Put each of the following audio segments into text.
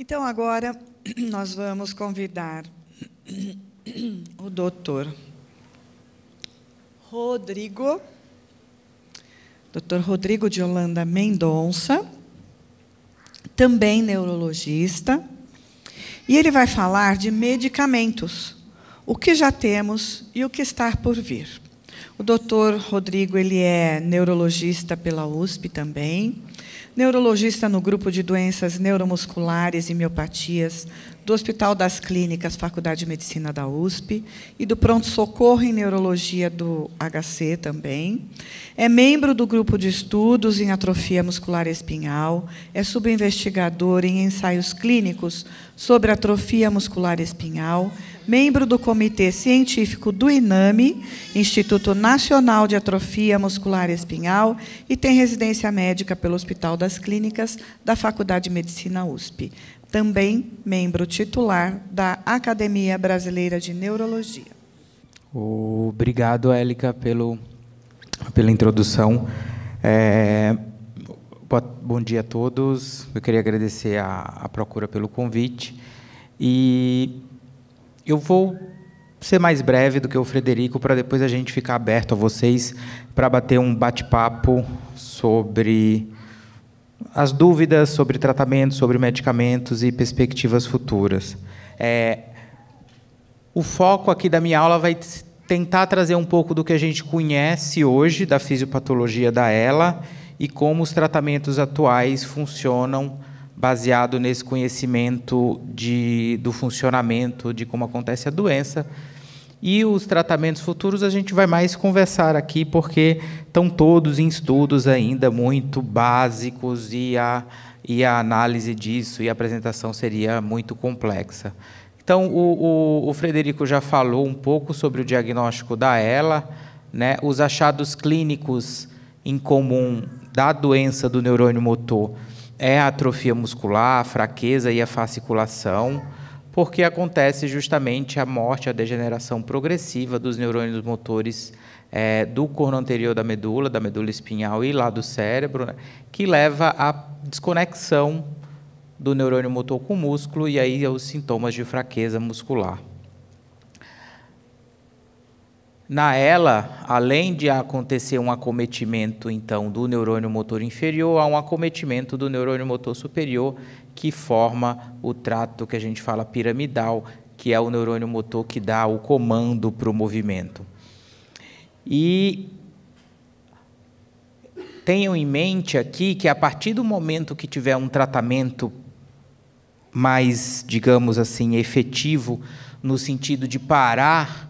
Então, agora, nós vamos convidar o doutor Rodrigo, doutor Rodrigo de Holanda Mendonça, também neurologista, e ele vai falar de medicamentos, o que já temos e o que está por vir. O doutor Rodrigo ele é neurologista pela USP também, neurologista no grupo de doenças neuromusculares e miopatias, do Hospital das Clínicas, Faculdade de Medicina da USP, e do Pronto Socorro em Neurologia do HC também. É membro do grupo de estudos em atrofia muscular espinhal, é subinvestigador em ensaios clínicos sobre atrofia muscular espinhal, membro do Comitê Científico do INAMI, Instituto Nacional de Atrofia Muscular Espinhal, e tem residência médica pelo Hospital das Clínicas da Faculdade de Medicina USP também membro titular da Academia Brasileira de Neurologia. Obrigado, Élica, pelo, pela introdução. É, bom dia a todos. Eu queria agradecer a, a procura pelo convite. E eu vou ser mais breve do que o Frederico para depois a gente ficar aberto a vocês para bater um bate-papo sobre as dúvidas sobre tratamento, sobre medicamentos e perspectivas futuras. É, o foco aqui da minha aula vai tentar trazer um pouco do que a gente conhece hoje da fisiopatologia da ELA e como os tratamentos atuais funcionam baseado nesse conhecimento de, do funcionamento, de como acontece a doença, e os tratamentos futuros a gente vai mais conversar aqui, porque estão todos em estudos ainda muito básicos e a, e a análise disso e a apresentação seria muito complexa. Então, o, o, o Frederico já falou um pouco sobre o diagnóstico da ELA, né, os achados clínicos em comum da doença do neurônio motor é a atrofia muscular, a fraqueza e a fasciculação porque acontece justamente a morte, a degeneração progressiva dos neurônios motores é, do corno anterior da medula, da medula espinhal e lá do cérebro, né, que leva à desconexão do neurônio motor com o músculo e aí aos sintomas de fraqueza muscular. Na ela, além de acontecer um acometimento então do neurônio motor inferior, há um acometimento do neurônio motor superior que forma o trato que a gente fala piramidal, que é o neurônio motor que dá o comando para o movimento. E tenham em mente aqui que a partir do momento que tiver um tratamento mais, digamos assim, efetivo, no sentido de parar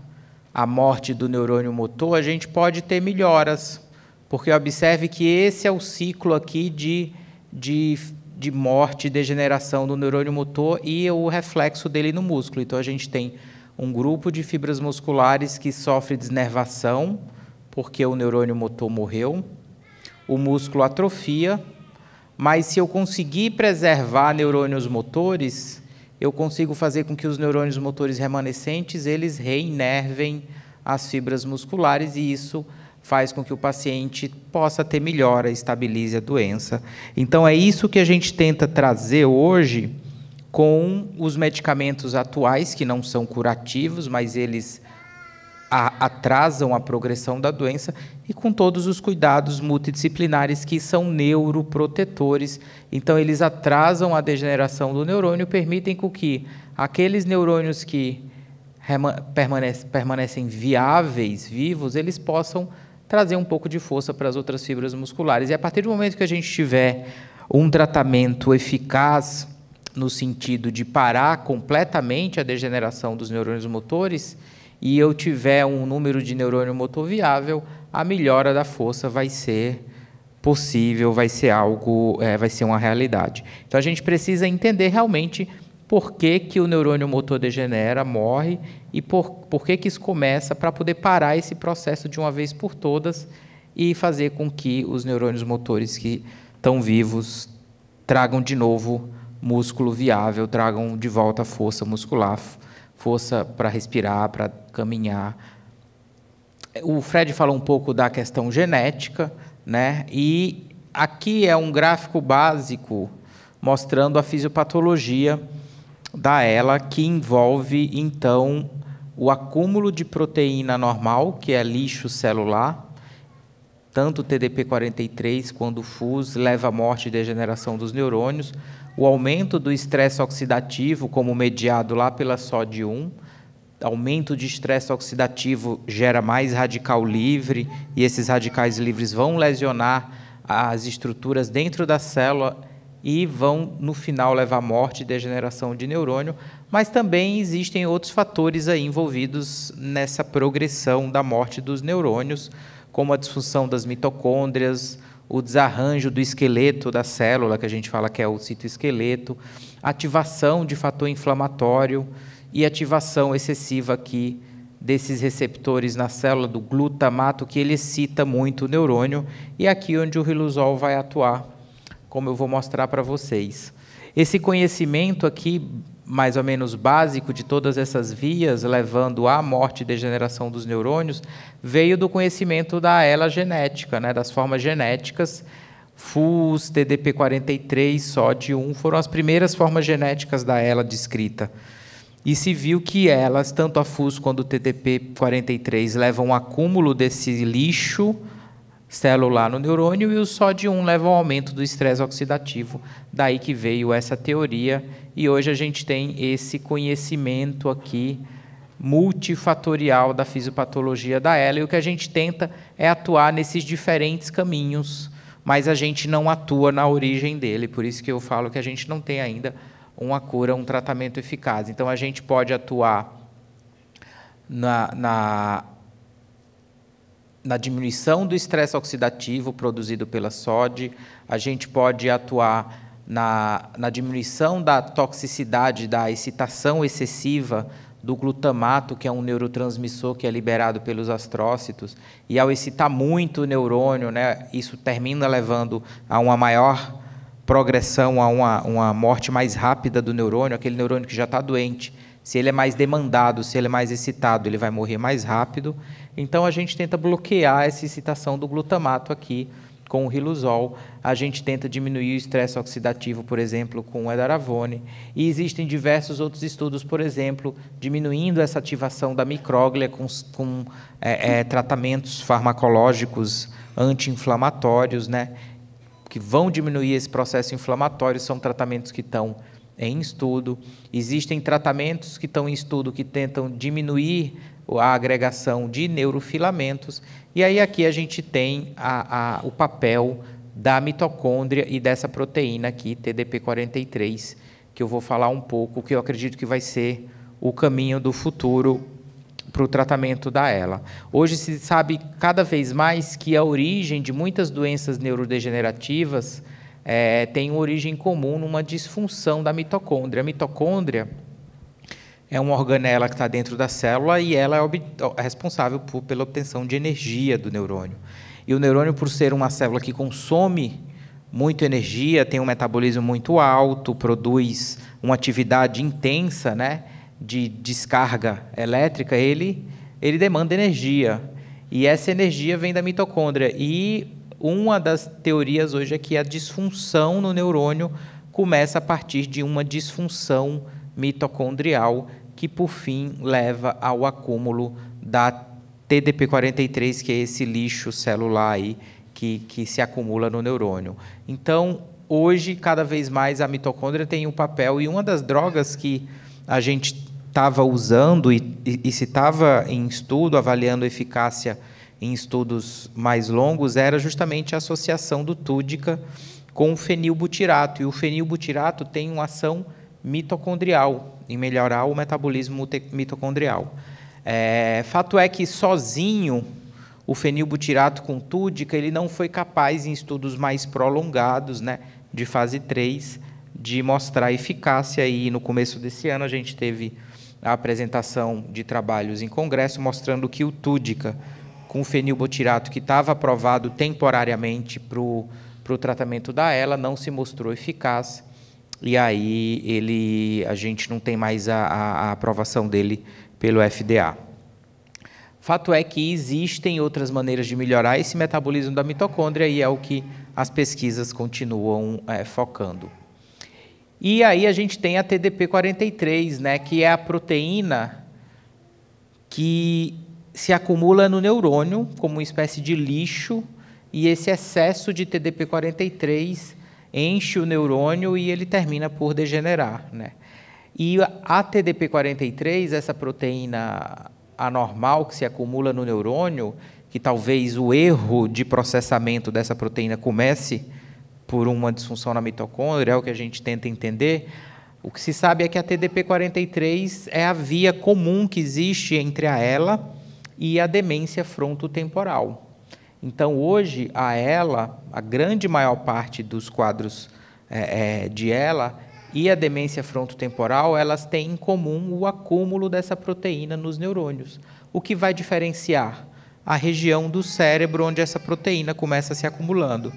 a morte do neurônio motor, a gente pode ter melhoras, porque observe que esse é o ciclo aqui de, de de morte, degeneração do neurônio motor e o reflexo dele no músculo. Então a gente tem um grupo de fibras musculares que sofre desnervação, porque o neurônio motor morreu, o músculo atrofia, mas se eu conseguir preservar neurônios motores, eu consigo fazer com que os neurônios motores remanescentes eles reinervem as fibras musculares e isso faz com que o paciente possa ter melhora, estabilize a doença. Então, é isso que a gente tenta trazer hoje com os medicamentos atuais, que não são curativos, mas eles a, atrasam a progressão da doença, e com todos os cuidados multidisciplinares que são neuroprotetores. Então, eles atrasam a degeneração do neurônio, permitem com que aqueles neurônios que permanecem viáveis, vivos, eles possam trazer um pouco de força para as outras fibras musculares. E a partir do momento que a gente tiver um tratamento eficaz no sentido de parar completamente a degeneração dos neurônios motores e eu tiver um número de neurônio motor viável, a melhora da força vai ser possível, vai ser algo, é, vai ser uma realidade. Então a gente precisa entender realmente por que, que o neurônio motor degenera, morre, e por, por que, que isso começa para poder parar esse processo de uma vez por todas e fazer com que os neurônios motores que estão vivos tragam de novo músculo viável, tragam de volta força muscular, força para respirar, para caminhar. O Fred falou um pouco da questão genética, né? E aqui é um gráfico básico mostrando a fisiopatologia da ELA, que envolve, então, o acúmulo de proteína normal, que é lixo celular, tanto o TDP43 quanto o FUS leva à morte e degeneração dos neurônios, o aumento do estresse oxidativo, como mediado lá pela SOD1, aumento de estresse oxidativo gera mais radical livre, e esses radicais livres vão lesionar as estruturas dentro da célula e vão, no final, levar à morte e degeneração de neurônio, mas também existem outros fatores aí envolvidos nessa progressão da morte dos neurônios, como a disfunção das mitocôndrias, o desarranjo do esqueleto da célula, que a gente fala que é o citoesqueleto, ativação de fator inflamatório e ativação excessiva aqui desses receptores na célula do glutamato, que ele excita muito o neurônio, e é aqui onde o riluzol vai atuar como eu vou mostrar para vocês. Esse conhecimento aqui, mais ou menos básico, de todas essas vias levando à morte e degeneração dos neurônios, veio do conhecimento da ela genética, né, das formas genéticas. FUS, TDP43, SOD1 foram as primeiras formas genéticas da ela descrita. E se viu que elas, tanto a FUS quanto o TDP43, levam um acúmulo desse lixo celular no neurônio e o sódio 1 leva ao aumento do estresse oxidativo. Daí que veio essa teoria e hoje a gente tem esse conhecimento aqui multifatorial da fisiopatologia da ela e o que a gente tenta é atuar nesses diferentes caminhos, mas a gente não atua na origem dele, por isso que eu falo que a gente não tem ainda uma cura, um tratamento eficaz. Então a gente pode atuar na, na na diminuição do estresse oxidativo produzido pela SOD, a gente pode atuar na, na diminuição da toxicidade da excitação excessiva do glutamato, que é um neurotransmissor que é liberado pelos astrócitos, e ao excitar muito o neurônio, né, isso termina levando a uma maior progressão, a uma, uma morte mais rápida do neurônio, aquele neurônio que já está doente. Se ele é mais demandado, se ele é mais excitado, ele vai morrer mais rápido. Então a gente tenta bloquear essa excitação do glutamato aqui com o riluzol, a gente tenta diminuir o estresse oxidativo, por exemplo, com o edaravone, e existem diversos outros estudos, por exemplo, diminuindo essa ativação da micróglia com, com é, é, tratamentos farmacológicos anti-inflamatórios, né, que vão diminuir esse processo inflamatório, são tratamentos que estão em estudo. Existem tratamentos que estão em estudo que tentam diminuir a agregação de neurofilamentos. E aí aqui a gente tem a, a, o papel da mitocôndria e dessa proteína aqui, TDP43, que eu vou falar um pouco, que eu acredito que vai ser o caminho do futuro para o tratamento da ELA. Hoje se sabe cada vez mais que a origem de muitas doenças neurodegenerativas é, tem origem comum numa disfunção da mitocôndria. A mitocôndria é uma organela que está dentro da célula e ela é, é responsável por, pela obtenção de energia do neurônio. E o neurônio, por ser uma célula que consome muita energia, tem um metabolismo muito alto, produz uma atividade intensa né, de descarga elétrica, ele, ele demanda energia. E essa energia vem da mitocôndria. E uma das teorias hoje é que a disfunção no neurônio começa a partir de uma disfunção mitocondrial que por fim leva ao acúmulo da TDP43, que é esse lixo celular aí que, que se acumula no neurônio. Então, hoje, cada vez mais a mitocôndria tem um papel, e uma das drogas que a gente estava usando e, e, e se estava em estudo, avaliando eficácia em estudos mais longos, era justamente a associação do túdica com o fenilbutirato. E o fenilbutirato tem uma ação mitocondrial, em melhorar o metabolismo mitocondrial. É, fato é que sozinho o fenilbutirato com túdica ele não foi capaz em estudos mais prolongados, né, de fase 3, de mostrar eficácia e no começo desse ano a gente teve a apresentação de trabalhos em congresso mostrando que o túdica com fenilbutirato que estava aprovado temporariamente para o tratamento da ELA não se mostrou eficaz e aí ele, a gente não tem mais a, a, a aprovação dele pelo FDA. Fato é que existem outras maneiras de melhorar esse metabolismo da mitocôndria e é o que as pesquisas continuam é, focando. E aí a gente tem a TDP43, né, que é a proteína que se acumula no neurônio como uma espécie de lixo e esse excesso de TDP43 enche o neurônio e ele termina por degenerar. Né? E a TDP43, essa proteína anormal que se acumula no neurônio, que talvez o erro de processamento dessa proteína comece por uma disfunção na mitocôndria, é o que a gente tenta entender. O que se sabe é que a TDP43 é a via comum que existe entre a ela e a demência frontotemporal. Então, hoje, a ela, a grande maior parte dos quadros é, é, de ela e a demência frontotemporal, elas têm em comum o acúmulo dessa proteína nos neurônios, o que vai diferenciar a região do cérebro onde essa proteína começa se acumulando.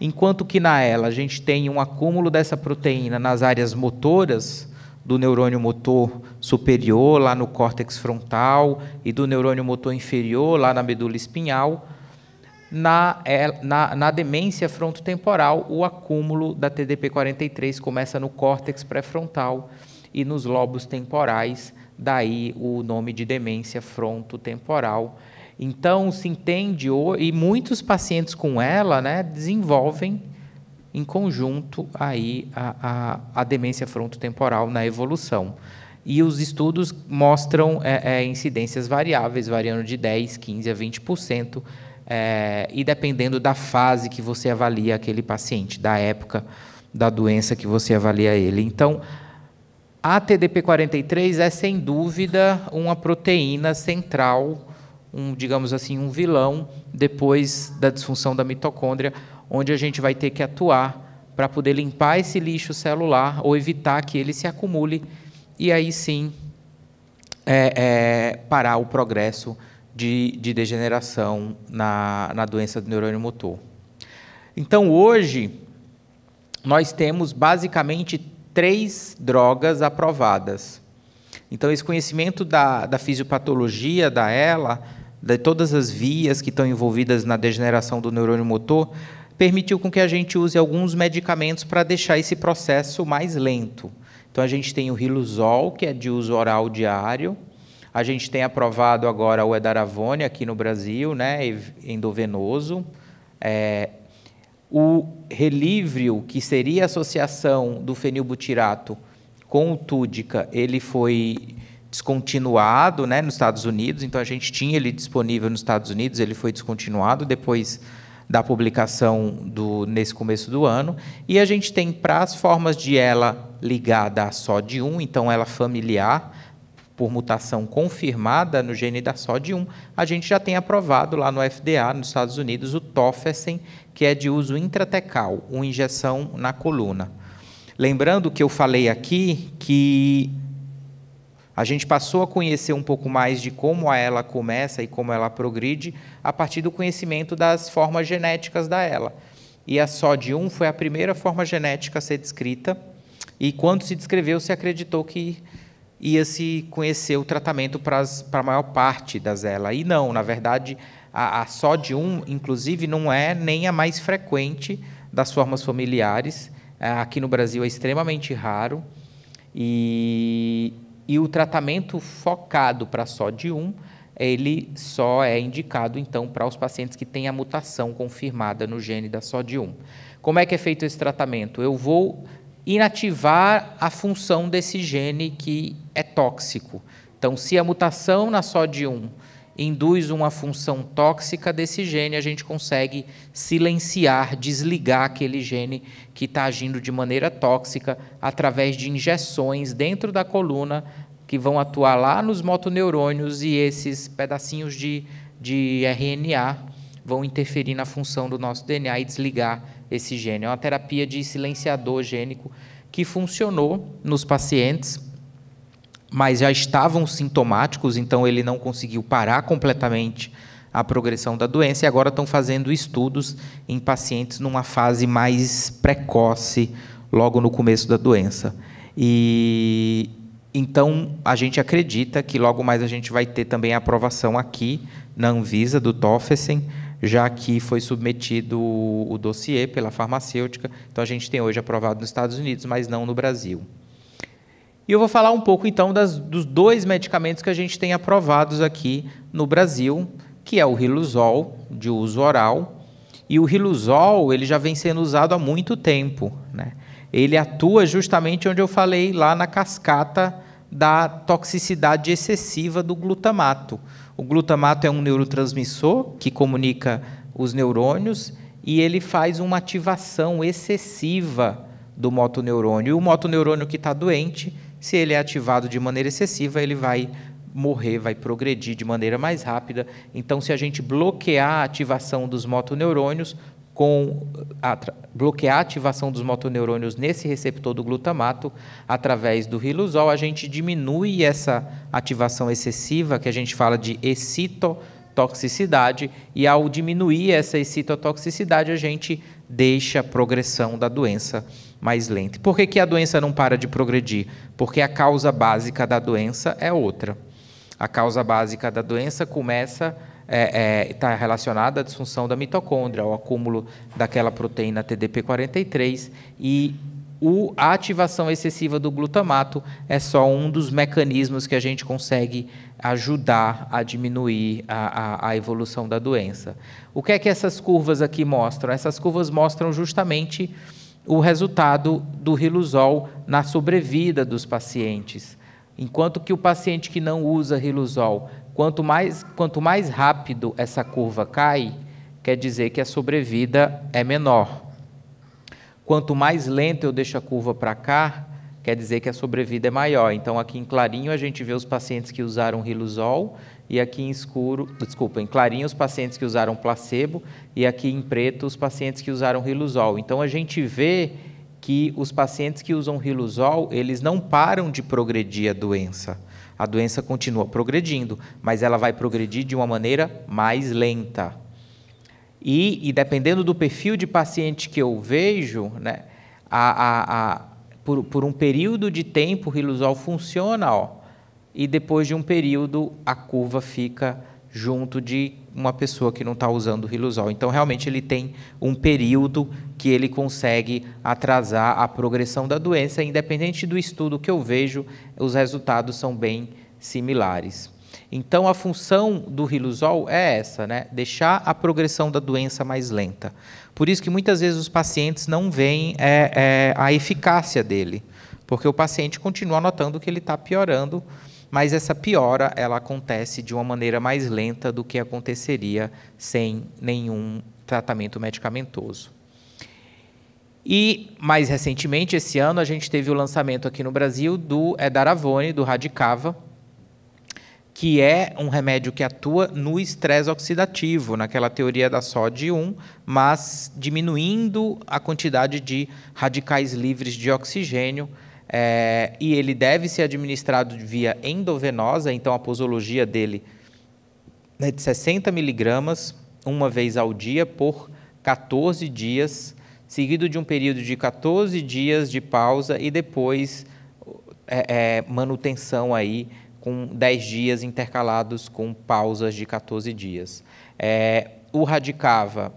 Enquanto que na ela a gente tem um acúmulo dessa proteína nas áreas motoras, do neurônio motor superior, lá no córtex frontal, e do neurônio motor inferior, lá na medula espinhal, na, é, na, na demência frontotemporal, o acúmulo da TDP43 começa no córtex pré-frontal e nos lobos temporais, daí o nome de demência frontotemporal. Então, se entende, e muitos pacientes com ela né, desenvolvem em conjunto aí a, a, a demência frontotemporal na evolução. E os estudos mostram é, é, incidências variáveis, variando de 10, 15 a 20% é, e dependendo da fase que você avalia aquele paciente, da época da doença que você avalia ele. Então, a TDP43 é sem dúvida uma proteína central, um digamos assim, um vilão depois da disfunção da mitocôndria, onde a gente vai ter que atuar para poder limpar esse lixo celular ou evitar que ele se acumule e aí sim é, é, parar o progresso de, de degeneração na, na doença do neurônio motor. Então, hoje, nós temos basicamente três drogas aprovadas. Então, esse conhecimento da, da fisiopatologia da ELA, de todas as vias que estão envolvidas na degeneração do neurônio motor, permitiu com que a gente use alguns medicamentos para deixar esse processo mais lento. Então, a gente tem o riluzol, que é de uso oral diário, a gente tem aprovado agora o Edaravone aqui no Brasil, né, endovenoso. É, o relívio, que seria a associação do fenilbutirato com o Túdica, ele foi descontinuado né, nos Estados Unidos, então a gente tinha ele disponível nos Estados Unidos, ele foi descontinuado depois da publicação do, nesse começo do ano. E a gente tem para as formas de ela ligada a só de um, então ela familiar, por mutação confirmada no gene da SOD1, a gente já tem aprovado lá no FDA, nos Estados Unidos, o Tofecen, que é de uso intratecal, uma injeção na coluna. Lembrando que eu falei aqui que a gente passou a conhecer um pouco mais de como ela começa e como ela progride a partir do conhecimento das formas genéticas da ela. E a SOD1 foi a primeira forma genética a ser descrita, e quando se descreveu, se acreditou que ia-se conhecer o tratamento para, as, para a maior parte das ela. E não, na verdade, a, a só de um, inclusive, não é nem a mais frequente das formas familiares. É, aqui no Brasil é extremamente raro. E, e o tratamento focado para só de um, ele só é indicado, então, para os pacientes que têm a mutação confirmada no gene da só de um. Como é que é feito esse tratamento? Eu vou inativar a função desse gene que é tóxico. Então, se a mutação na SOD1 induz uma função tóxica desse gene, a gente consegue silenciar, desligar aquele gene que está agindo de maneira tóxica através de injeções dentro da coluna que vão atuar lá nos motoneurônios e esses pedacinhos de, de RNA vão interferir na função do nosso DNA e desligar esse gene. É uma terapia de silenciador gênico que funcionou nos pacientes, mas já estavam sintomáticos, então ele não conseguiu parar completamente a progressão da doença e agora estão fazendo estudos em pacientes numa fase mais precoce, logo no começo da doença. E então a gente acredita que logo mais a gente vai ter também a aprovação aqui na Anvisa do Tofersen já que foi submetido o, dossiê pela farmacêutica. Então, a gente tem hoje aprovado nos Estados Unidos, mas não no Brasil. E eu vou falar um pouco, então, das, dos dois medicamentos que a gente tem aprovados aqui no Brasil, que é o Riluzol, de uso oral. E o Riluzol, ele já vem sendo usado há muito tempo, né? Ele atua justamente onde eu falei lá na cascata da toxicidade excessiva do glutamato. O glutamato é um neurotransmissor que comunica os neurônios e ele faz uma ativação excessiva do motoneurônio. E o motoneurônio que está doente, se ele é ativado de maneira excessiva, ele vai morrer, vai progredir de maneira mais rápida. Então, se a gente bloquear a ativação dos motoneurônios, com a, bloquear a ativação dos motoneurônios nesse receptor do glutamato através do riluzol, a gente diminui essa ativação excessiva que a gente fala de excitotoxicidade e ao diminuir essa excitotoxicidade a gente deixa a progressão da doença mais lenta. Por que, que a doença não para de progredir? Porque a causa básica da doença é outra. A causa básica da doença começa está é, é, tá relacionada à disfunção da mitocôndria, ao acúmulo daquela proteína TDP43 e o, a ativação excessiva do glutamato é só um dos mecanismos que a gente consegue ajudar a diminuir a, a, a evolução da doença. O que é que essas curvas aqui mostram? Essas curvas mostram justamente o resultado do riluzol na sobrevida dos pacientes. Enquanto que o paciente que não usa riluzol Quanto mais, quanto mais rápido essa curva cai, quer dizer que a sobrevida é menor. Quanto mais lento eu deixo a curva para cá, quer dizer que a sobrevida é maior. Então, aqui em clarinho, a gente vê os pacientes que usaram riluzol e aqui em escuro, desculpa, em clarinho os pacientes que usaram placebo e aqui em preto os pacientes que usaram riluzol. Então a gente vê que os pacientes que usam riluzol, eles não param de progredir a doença a doença continua progredindo, mas ela vai progredir de uma maneira mais lenta. E, e dependendo do perfil de paciente que eu vejo, né, a, a, a, por, por, um período de tempo, o Rilusol funciona, ó, e depois de um período, a curva fica junto de uma pessoa que não está usando o Riluzol. Então, realmente, ele tem um período que ele consegue atrasar a progressão da doença. Independente do estudo que eu vejo, os resultados são bem similares. Então, a função do Riluzol é essa, né? deixar a progressão da doença mais lenta. Por isso que muitas vezes os pacientes não veem é, é, a eficácia dele, porque o paciente continua notando que ele está piorando mas essa piora ela acontece de uma maneira mais lenta do que aconteceria sem nenhum tratamento medicamentoso. E mais recentemente, esse ano, a gente teve o lançamento aqui no Brasil do Edaravone, do Radicava, que é um remédio que atua no estresse oxidativo, naquela teoria da SOD 1, mas diminuindo a quantidade de radicais livres de oxigênio, é, e ele deve ser administrado via endovenosa, então a posologia dele é de 60 miligramas, uma vez ao dia, por 14 dias, seguido de um período de 14 dias de pausa e depois é, é, manutenção aí com 10 dias intercalados com pausas de 14 dias. É, o radicava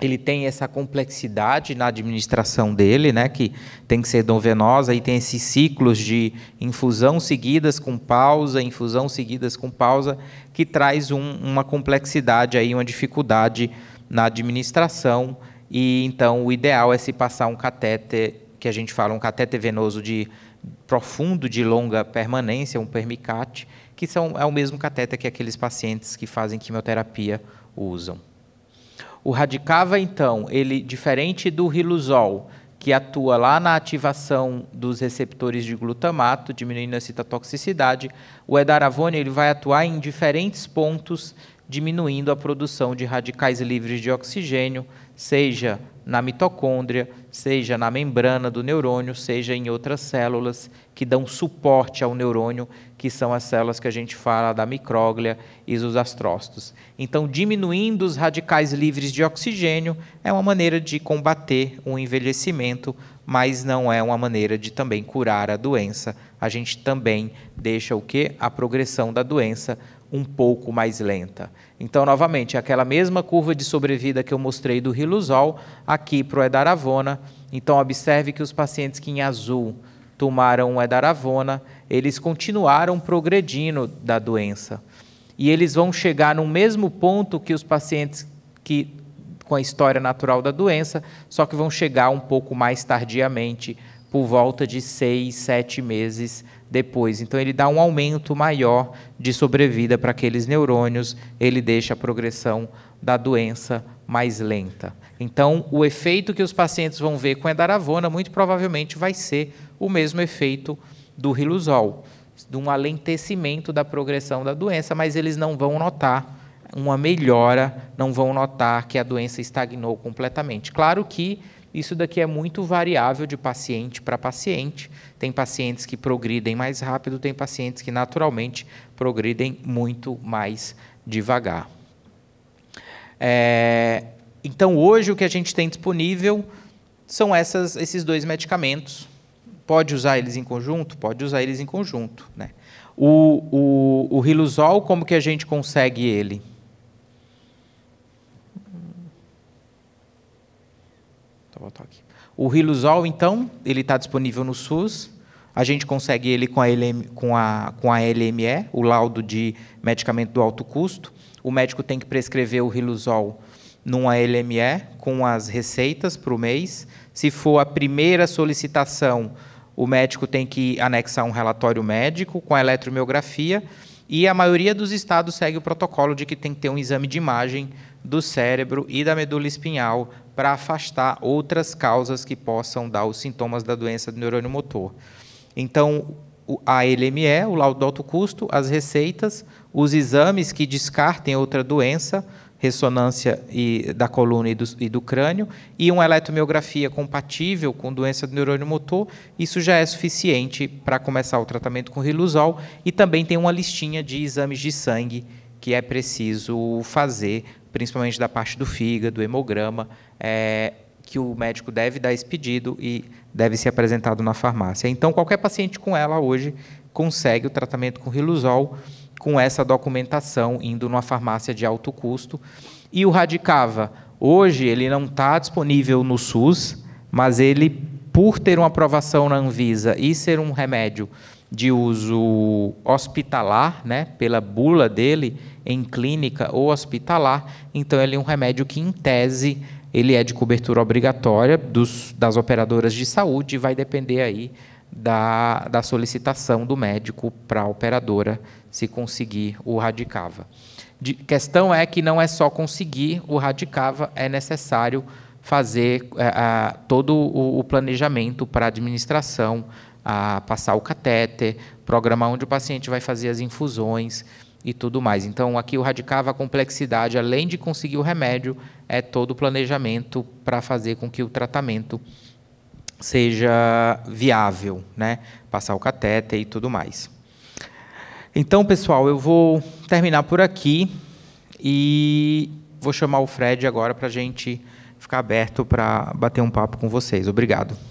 ele tem essa complexidade na administração dele, né, que tem que ser venosa e tem esses ciclos de infusão seguidas com pausa, infusão seguidas com pausa, que traz um, uma complexidade, aí, uma dificuldade na administração. E então o ideal é se passar um catéter, que a gente fala um catéter venoso de profundo, de longa permanência, um permicate, que são, é o mesmo catéter que aqueles pacientes que fazem quimioterapia usam. O radicava, então, ele, diferente do riluzol, que atua lá na ativação dos receptores de glutamato, diminuindo a citotoxicidade, o edaravone ele vai atuar em diferentes pontos, diminuindo a produção de radicais livres de oxigênio, seja na mitocôndria, seja na membrana do neurônio, seja em outras células que dão suporte ao neurônio, que são as células que a gente fala da micróglia e dos astrócitos. Então, diminuindo os radicais livres de oxigênio é uma maneira de combater o envelhecimento, mas não é uma maneira de também curar a doença. A gente também deixa o que? A progressão da doença um pouco mais lenta. Então, novamente, aquela mesma curva de sobrevida que eu mostrei do Riluzol, aqui para o Edaravona. Então, observe que os pacientes que em azul tomaram o Edaravona, eles continuaram progredindo da doença. E eles vão chegar no mesmo ponto que os pacientes que com a história natural da doença, só que vão chegar um pouco mais tardiamente por volta de seis, sete meses depois. Então, ele dá um aumento maior de sobrevida para aqueles neurônios, ele deixa a progressão da doença mais lenta. Então, o efeito que os pacientes vão ver com a edaravona muito provavelmente vai ser o mesmo efeito do riluzol, de um alentecimento da progressão da doença, mas eles não vão notar uma melhora, não vão notar que a doença estagnou completamente. Claro que isso daqui é muito variável de paciente para paciente. Tem pacientes que progridem mais rápido, tem pacientes que naturalmente progridem muito mais devagar. É, então, hoje o que a gente tem disponível são essas, esses dois medicamentos. Pode usar eles em conjunto? Pode usar eles em conjunto. Né? O, o, o Riluzol, como que a gente consegue ele? O Riluzol, então, ele está disponível no SUS. A gente consegue ele com a, LM, com, a, com a LME, o laudo de medicamento do alto custo. O médico tem que prescrever o Riluzol numa LME com as receitas para o mês. Se for a primeira solicitação, o médico tem que anexar um relatório médico com a eletromiografia. E a maioria dos estados segue o protocolo de que tem que ter um exame de imagem do cérebro e da medula espinhal para afastar outras causas que possam dar os sintomas da doença do neurônio motor. Então, a LME, o laudo de alto custo, as receitas, os exames que descartem outra doença, ressonância e, da coluna e do, e do, crânio, e uma eletromiografia compatível com doença do neurônio motor, isso já é suficiente para começar o tratamento com riluzol. E também tem uma listinha de exames de sangue que é preciso fazer principalmente da parte do fígado, hemograma, é, que o médico deve dar esse pedido e deve ser apresentado na farmácia. Então, qualquer paciente com ela hoje consegue o tratamento com riluzol com essa documentação, indo numa farmácia de alto custo. E o Radicava, hoje, ele não está disponível no SUS, mas ele, por ter uma aprovação na Anvisa e ser um remédio de uso hospitalar, né, pela bula dele, em clínica ou hospitalar. Então, ele é um remédio que, em tese, ele é de cobertura obrigatória dos, das operadoras de saúde e vai depender aí da, da solicitação do médico para a operadora se conseguir o radicava. De, questão é que não é só conseguir o radicava, é necessário fazer é, a, todo o, o planejamento para a administração, a passar o catéter, programar onde o paciente vai fazer as infusões e tudo mais. Então, aqui o radicava a complexidade, além de conseguir o remédio, é todo o planejamento para fazer com que o tratamento seja viável, né? Passar o catéter e tudo mais. Então, pessoal, eu vou terminar por aqui e vou chamar o Fred agora para a gente ficar aberto para bater um papo com vocês. Obrigado.